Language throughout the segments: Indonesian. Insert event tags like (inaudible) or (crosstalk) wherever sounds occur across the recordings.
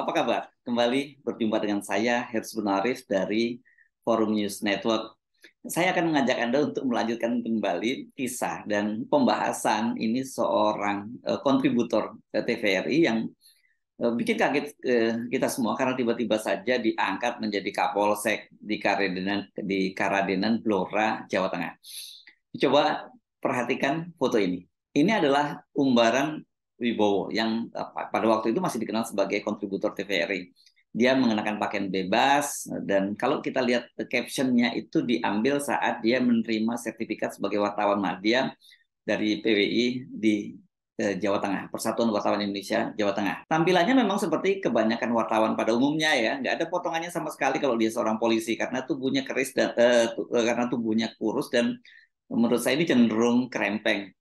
apa kabar? Kembali berjumpa dengan saya, Herbs Benarif dari Forum News Network. Saya akan mengajak Anda untuk melanjutkan kembali kisah dan pembahasan ini seorang eh, kontributor TVRI yang eh, bikin kaget eh, kita semua karena tiba-tiba saja diangkat menjadi Kapolsek di Karadenan, di Karadenan Blora, Jawa Tengah. Coba perhatikan foto ini. Ini adalah umbaran Wibowo yang eh, pada waktu itu masih dikenal sebagai kontributor TVRI. Dia mengenakan pakaian bebas eh, dan kalau kita lihat eh, captionnya itu diambil saat dia menerima sertifikat sebagai wartawan media dari PWI di Jawa Tengah, Persatuan Wartawan Indonesia Jawa Tengah. Tampilannya memang seperti kebanyakan wartawan pada umumnya ya, nggak ada potongannya sama sekali kalau dia seorang polisi karena tubuhnya keris dan eh, karena tubuhnya kurus dan menurut saya ini cenderung krempeng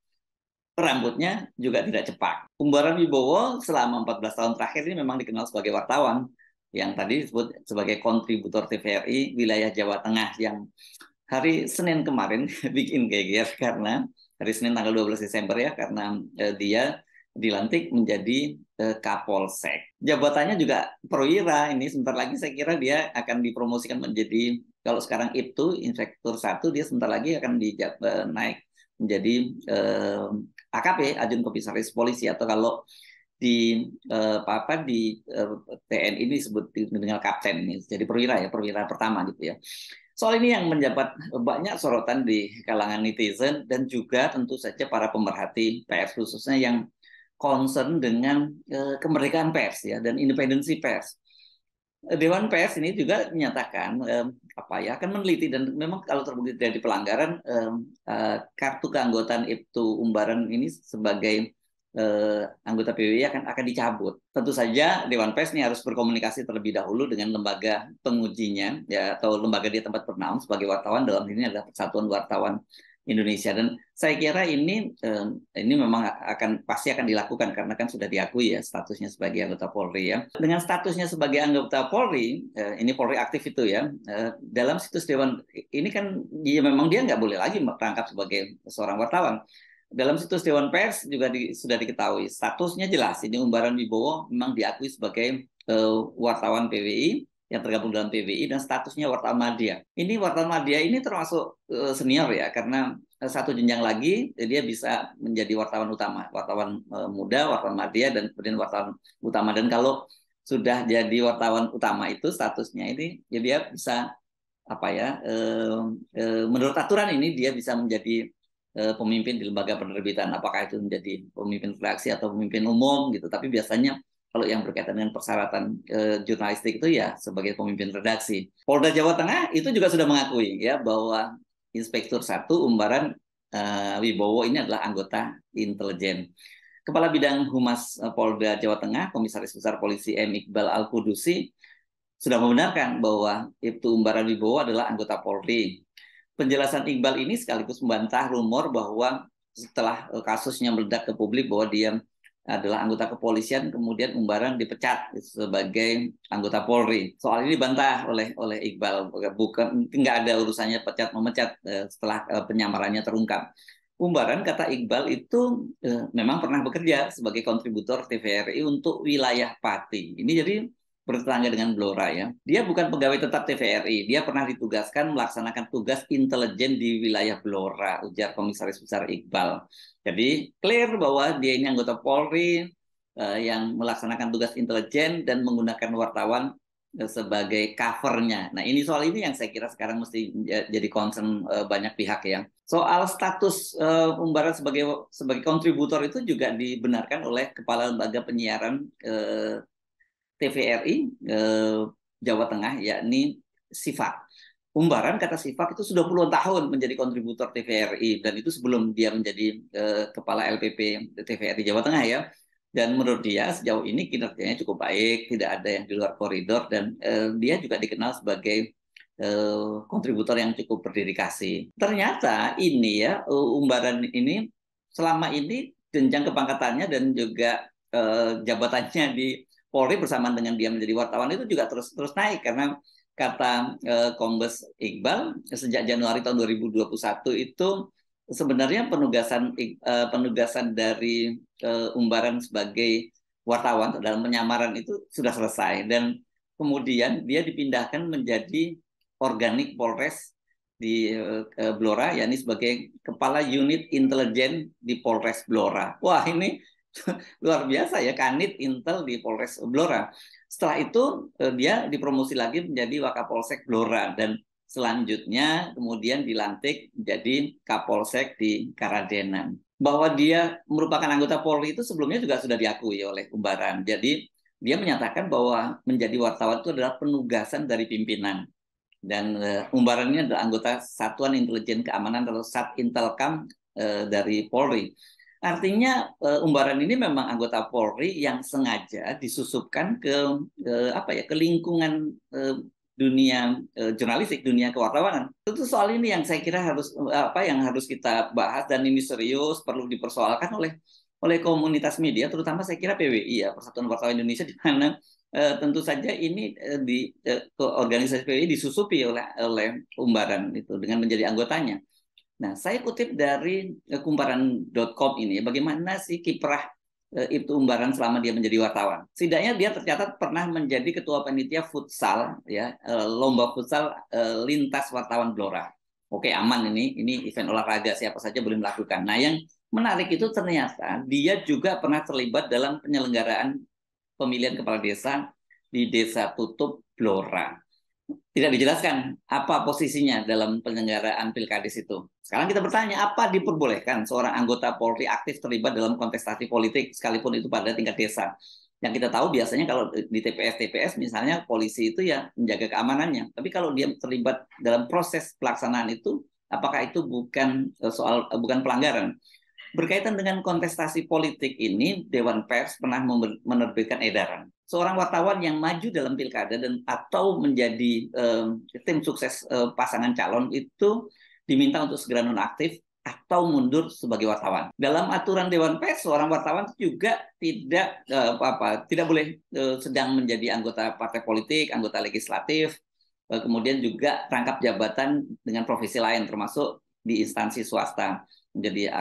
rambutnya juga tidak cepak. Kumbaran Wibowo selama 14 tahun terakhir ini memang dikenal sebagai wartawan yang tadi disebut sebagai kontributor TVRI wilayah Jawa Tengah yang hari Senin kemarin (laughs) bikin geger karena hari Senin tanggal 12 Desember ya karena eh, dia dilantik menjadi eh, Kapolsek. Jabatannya juga perwira ini sebentar lagi saya kira dia akan dipromosikan menjadi kalau sekarang itu inspektur satu dia sebentar lagi akan di, eh, naik menjadi eh, AKP ya, Ajun Komisaris Polisi atau kalau di eh, apa di eh, TNI ini disebut dengan kapten ini, jadi perwira ya perwira pertama gitu ya soal ini yang menjabat banyak sorotan di kalangan netizen dan juga tentu saja para pemerhati pers khususnya yang concern dengan eh, kemerdekaan pers ya dan independensi pers Dewan PS ini juga menyatakan eh, apa ya akan meneliti dan memang kalau terbukti dari pelanggaran eh, kartu keanggotaan itu umbaran ini sebagai eh, anggota PBB akan akan dicabut. Tentu saja Dewan PS ini harus berkomunikasi terlebih dahulu dengan lembaga pengujinya ya atau lembaga di tempat bernaung sebagai wartawan dalam ini adalah Persatuan Wartawan Indonesia dan saya kira ini ini memang akan pasti akan dilakukan karena kan sudah diakui ya statusnya sebagai anggota Polri ya dengan statusnya sebagai anggota Polri eh, ini Polri aktif itu ya eh, dalam situs Dewan ini kan ya memang dia nggak boleh lagi merangkap sebagai seorang wartawan dalam situs Dewan Pers juga di, sudah diketahui statusnya jelas ini Umbaran Wibowo memang diakui sebagai eh, wartawan PWI yang tergabung dalam PBI dan statusnya wartawan media. Ini wartawan media ini termasuk eh, senior ya karena eh, satu jenjang lagi eh, dia bisa menjadi wartawan utama, wartawan muda, wartawan media dan kemudian wartawan utama dan kalau sudah jadi wartawan utama itu statusnya ini ya dia bisa apa ya menurut aturan ini dia bisa menjadi pemimpin di lembaga penerbitan apakah itu menjadi pemimpin reaksi atau pemimpin umum gitu tapi biasanya kalau yang berkaitan dengan persyaratan e, jurnalistik itu ya sebagai pemimpin redaksi. Polda Jawa Tengah itu juga sudah mengakui ya bahwa Inspektur Satu Umbaran e, Wibowo ini adalah anggota intelijen. Kepala Bidang Humas eh, Polda Jawa Tengah, Komisaris Besar Polisi M. Iqbal Al-Kudusi, sudah membenarkan bahwa Ibtu Umbaran Wibowo adalah anggota Polri. Penjelasan Iqbal ini sekaligus membantah rumor bahwa setelah kasusnya meledak ke publik bahwa dia adalah anggota kepolisian kemudian Umbaran dipecat sebagai anggota Polri. Soal ini dibantah oleh oleh Iqbal bukan nggak ada urusannya pecat memecat eh, setelah eh, penyamarannya terungkap. Umbaran kata Iqbal itu eh, memang pernah bekerja sebagai kontributor TVRI untuk wilayah Pati. Ini jadi bertetangga dengan Blora ya. Dia bukan pegawai tetap TVRI, dia pernah ditugaskan melaksanakan tugas intelijen di wilayah Blora, ujar Komisaris Besar Iqbal. Jadi clear bahwa dia ini anggota Polri eh, yang melaksanakan tugas intelijen dan menggunakan wartawan eh, sebagai covernya. Nah ini soal ini yang saya kira sekarang mesti eh, jadi concern eh, banyak pihak ya. Soal status uh, Umbara sebagai sebagai kontributor itu juga dibenarkan oleh Kepala Lembaga Penyiaran uh, TVRI eh, Jawa Tengah yakni Siva. Umbaran kata Siva itu sudah puluhan tahun menjadi kontributor TVRI dan itu sebelum dia menjadi eh, kepala LPP TVRI Jawa Tengah ya. Dan menurut dia sejauh ini kinerjanya cukup baik, tidak ada yang di luar koridor dan eh, dia juga dikenal sebagai eh, kontributor yang cukup berdedikasi. Ternyata ini ya eh, Umbaran ini selama ini jenjang kepangkatannya dan juga eh, jabatannya di Polri bersamaan dengan dia menjadi wartawan itu juga terus terus naik karena kata eh, Kombes Iqbal sejak Januari tahun 2021 itu sebenarnya penugasan eh, penugasan dari eh, Umbaran sebagai wartawan dalam penyamaran itu sudah selesai dan kemudian dia dipindahkan menjadi organik Polres di Blora yakni sebagai kepala unit intelijen di Polres Blora. Wah, ini (laughs) luar biasa ya Kanit Intel di Polres Blora. Setelah itu eh, dia dipromosi lagi menjadi Wakapolsek Blora dan selanjutnya kemudian dilantik menjadi Kapolsek di Karadenan. Bahwa dia merupakan anggota Polri itu sebelumnya juga sudah diakui oleh Umbaran. Jadi dia menyatakan bahwa menjadi wartawan itu adalah penugasan dari pimpinan. Dan eh, Umbaran ini adalah anggota Satuan Intelijen Keamanan atau Sat Intelkam eh, dari Polri Artinya eh, umbaran ini memang anggota Polri yang sengaja disusupkan ke, ke eh, apa ya ke lingkungan eh, dunia jurnalistik, dunia kewartawanan. Tentu soal ini yang saya kira harus apa yang harus kita bahas dan ini serius perlu dipersoalkan oleh oleh komunitas media, terutama saya kira PWI ya Persatuan Wartawan Indonesia di mana tentu saja ini eh, di eh, organisasi PWI disusupi oleh oleh umbaran itu dengan menjadi anggotanya. Nah, saya kutip dari eh, kumparan.com ini, bagaimana si kiprah eh, itu Umbaran selama dia menjadi wartawan. Setidaknya dia tercatat pernah menjadi ketua panitia futsal, ya eh, lomba futsal lintas wartawan Blora. Oke, aman ini. Ini event olahraga siapa saja boleh melakukan. Nah, yang menarik itu ternyata dia juga pernah terlibat dalam penyelenggaraan pemilihan kepala desa di desa tutup Blora tidak dijelaskan apa posisinya dalam penyelenggaraan pilkades itu. Sekarang kita bertanya, apa diperbolehkan seorang anggota Polri aktif terlibat dalam kontestasi politik, sekalipun itu pada tingkat desa? Yang kita tahu biasanya kalau di TPS-TPS misalnya polisi itu ya menjaga keamanannya. Tapi kalau dia terlibat dalam proses pelaksanaan itu, apakah itu bukan eh, soal eh, bukan pelanggaran? Berkaitan dengan kontestasi politik ini, Dewan Pers pernah menerbitkan edaran seorang wartawan yang maju dalam pilkada dan atau menjadi uh, tim sukses uh, pasangan calon itu diminta untuk segera nonaktif atau mundur sebagai wartawan. Dalam aturan Dewan Pers, seorang wartawan juga tidak uh, apa, tidak boleh uh, sedang menjadi anggota partai politik, anggota legislatif, uh, kemudian juga rangkap jabatan dengan profesi lain termasuk di instansi swasta menjadi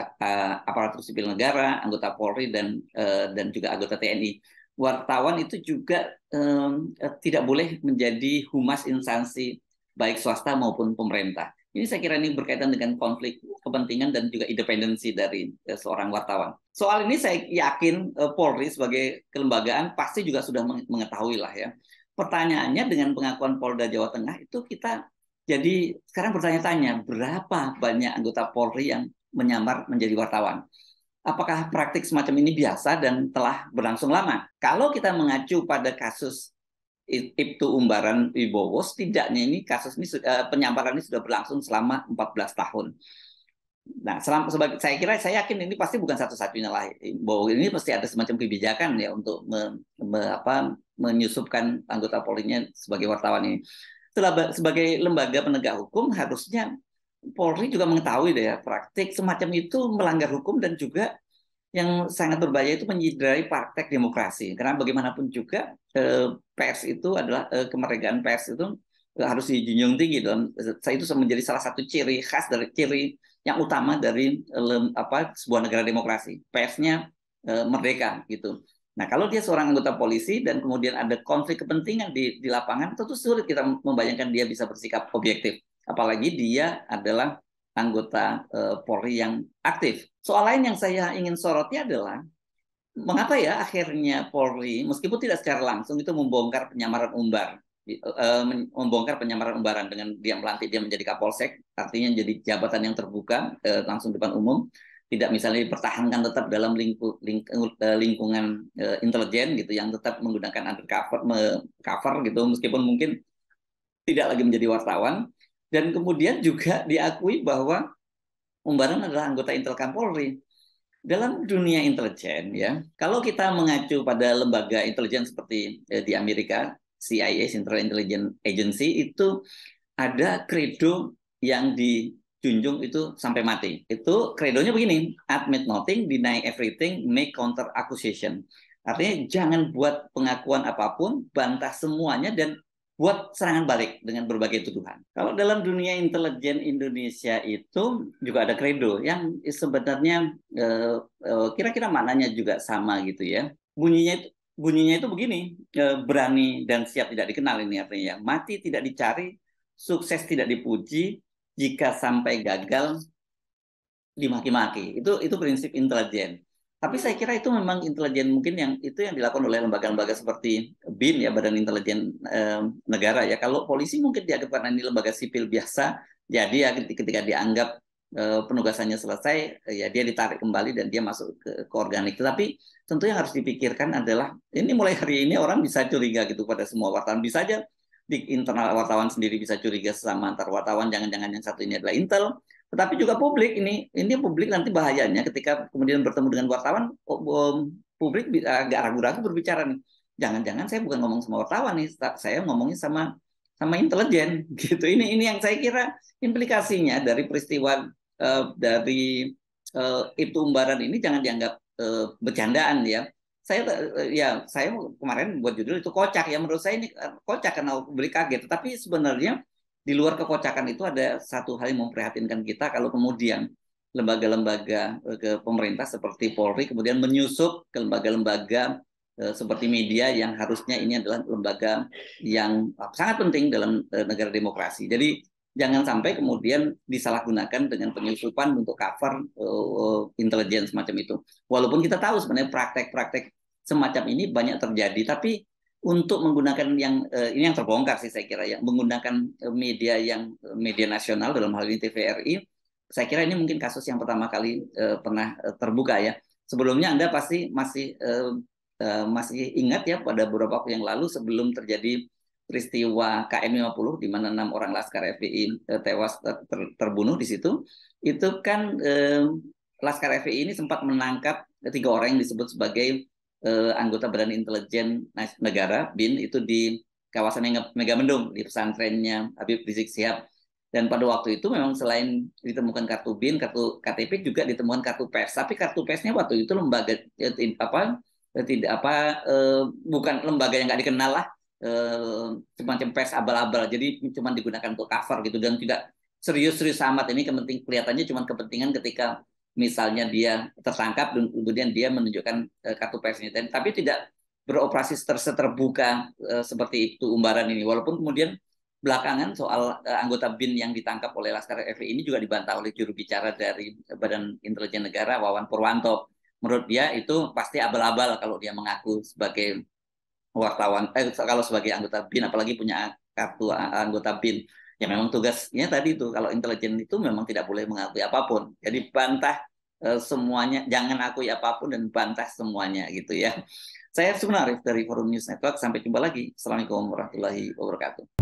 aparatur sipil negara, anggota Polri dan uh, dan juga anggota TNI wartawan itu juga um, tidak boleh menjadi humas instansi baik swasta maupun pemerintah. Ini saya kira ini berkaitan dengan konflik kepentingan dan juga independensi dari eh, seorang wartawan. Soal ini saya yakin eh, Polri sebagai kelembagaan pasti juga sudah mengetahui lah ya. Pertanyaannya dengan pengakuan Polda Jawa Tengah itu kita jadi sekarang bertanya-tanya berapa banyak anggota Polri yang menyamar menjadi wartawan apakah praktik semacam ini biasa dan telah berlangsung lama? Kalau kita mengacu pada kasus Ibtu Umbaran Wibowo, setidaknya ini kasus ini eh, penyamparan ini sudah berlangsung selama 14 tahun. Nah, selama, sebagai, saya kira saya yakin ini pasti bukan satu-satunya lah. Bahwa ini pasti ada semacam kebijakan ya untuk me, me, apa, menyusupkan anggota polinya sebagai wartawan ini. Setelah, sebagai lembaga penegak hukum harusnya Polri juga mengetahui deh ya, praktik semacam itu melanggar hukum dan juga yang sangat berbahaya itu menyidrai praktek demokrasi. Karena bagaimanapun juga eh, pers itu adalah eh, kemerdekaan pers itu eh, harus dijunjung tinggi dan saya itu menjadi salah satu ciri khas dari ciri yang utama dari apa sebuah negara demokrasi. Persnya merdeka gitu. Nah, kalau dia seorang anggota polisi dan kemudian ada konflik kepentingan di, di lapangan, tentu sulit kita membayangkan dia bisa bersikap objektif apalagi dia adalah anggota uh, Polri yang aktif. Soal lain yang saya ingin soroti adalah mengapa ya akhirnya Polri meskipun tidak secara langsung itu membongkar penyamaran umbar eh, membongkar penyamaran umbaran dengan dia melantik dia menjadi Kapolsek, artinya jadi jabatan yang terbuka langsung eh, langsung depan umum, tidak misalnya dipertahankan tetap dalam lingkungan intelijen gitu yang tetap menggunakan undercover cover gitu meskipun mungkin tidak lagi menjadi wartawan dan kemudian juga diakui bahwa Umbaran adalah anggota Intel Kapolri. Dalam dunia intelijen ya, kalau kita mengacu pada lembaga intelijen seperti eh, di Amerika, CIA Central Intelligence Agency itu ada kredo yang dijunjung itu sampai mati. Itu kredonya begini, admit nothing, deny everything, make counter accusation. Artinya jangan buat pengakuan apapun, bantah semuanya dan buat serangan balik dengan berbagai tuduhan. Kalau dalam dunia intelijen Indonesia itu juga ada kredo yang sebenarnya eh, eh, kira-kira maknanya juga sama gitu ya. Bunyinya itu bunyinya itu begini, eh, berani dan siap tidak dikenal ini artinya. Ya. Mati tidak dicari, sukses tidak dipuji, jika sampai gagal dimaki-maki. Itu itu prinsip intelijen. Tapi saya kira itu memang intelijen mungkin yang itu yang dilakukan oleh lembaga-lembaga seperti BIN ya Badan Intelijen eh, Negara ya. Kalau polisi mungkin dianggap karena ini lembaga sipil biasa, jadi ya ketika dianggap eh, penugasannya selesai, ya dia ditarik kembali dan dia masuk ke, ke organik. Tapi tentu yang harus dipikirkan adalah ini mulai hari ini orang bisa curiga gitu pada semua wartawan bisa aja di internal wartawan sendiri bisa curiga sama antar wartawan jangan-jangan yang satu ini adalah intel tetapi juga publik ini ini publik nanti bahayanya ketika kemudian bertemu dengan wartawan publik agak eh, ragu-ragu berbicara nih. Jangan-jangan saya bukan ngomong sama wartawan nih, saya ngomongnya sama sama intelijen (laughs) gitu. Ini ini yang saya kira implikasinya dari peristiwa uh, dari uh, itu umbaran ini jangan dianggap uh, bercandaan ya saya ya saya kemarin buat judul itu kocak ya menurut saya ini kocak karena publik kaget tetapi sebenarnya di luar kekocakan itu ada satu hal yang memprihatinkan kita kalau kemudian lembaga-lembaga eh, ke pemerintah seperti Polri kemudian menyusup ke lembaga-lembaga eh, seperti media yang harusnya ini adalah lembaga yang sangat penting dalam eh, negara demokrasi. Jadi jangan sampai kemudian disalahgunakan dengan penyusupan untuk cover intelijen semacam itu. Walaupun kita tahu sebenarnya praktek-praktek semacam ini banyak terjadi, tapi untuk menggunakan yang eh, ini yang terbongkar sih saya kira ya menggunakan eh, media yang eh, media nasional dalam hal ini TVRI saya kira ini mungkin kasus yang pertama kali pernah terbuka ya sebelumnya anda pasti masih masih ingat ya pada beberapa waktu yang lalu sebelum terjadi peristiwa KM 50 di mana enam orang laskar FPI tewas ter, terbunuh di situ itu kan laskar FPI ini sempat menangkap tiga orang yang disebut sebagai eh, anggota Badan Intelijen Negara BIN itu di kawasan yang Megamendung di pesantrennya Habib Rizik Sihab. Dan pada waktu itu memang selain ditemukan kartu BIN, kartu KTP juga ditemukan kartu pes Tapi kartu persnya waktu itu lembaga ya, apa eh, tidak apa eh, bukan lembaga yang nggak dikenal lah eh, cuma abal-abal. Jadi cuma digunakan untuk cover gitu dan tidak serius-serius amat ini kepenting kelihatannya cuma kepentingan ketika misalnya dia tertangkap dan kemudian dia menunjukkan eh, kartu persnya tapi tidak beroperasi terbuka eh, seperti itu umbaran ini walaupun kemudian belakangan soal eh, anggota BIN yang ditangkap oleh Laskar FPI ini juga dibantah oleh juru bicara dari Badan Intelijen Negara Wawan Purwanto menurut dia itu pasti abal-abal kalau dia mengaku sebagai wartawan eh, kalau sebagai anggota BIN apalagi punya kartu anggota BIN ya memang tugasnya tadi itu kalau intelijen itu memang tidak boleh mengakui apapun jadi bantah Eh, semuanya jangan akui apapun dan bantah semuanya gitu ya saya Sunarif dari Forum News Network sampai jumpa lagi assalamualaikum warahmatullahi wabarakatuh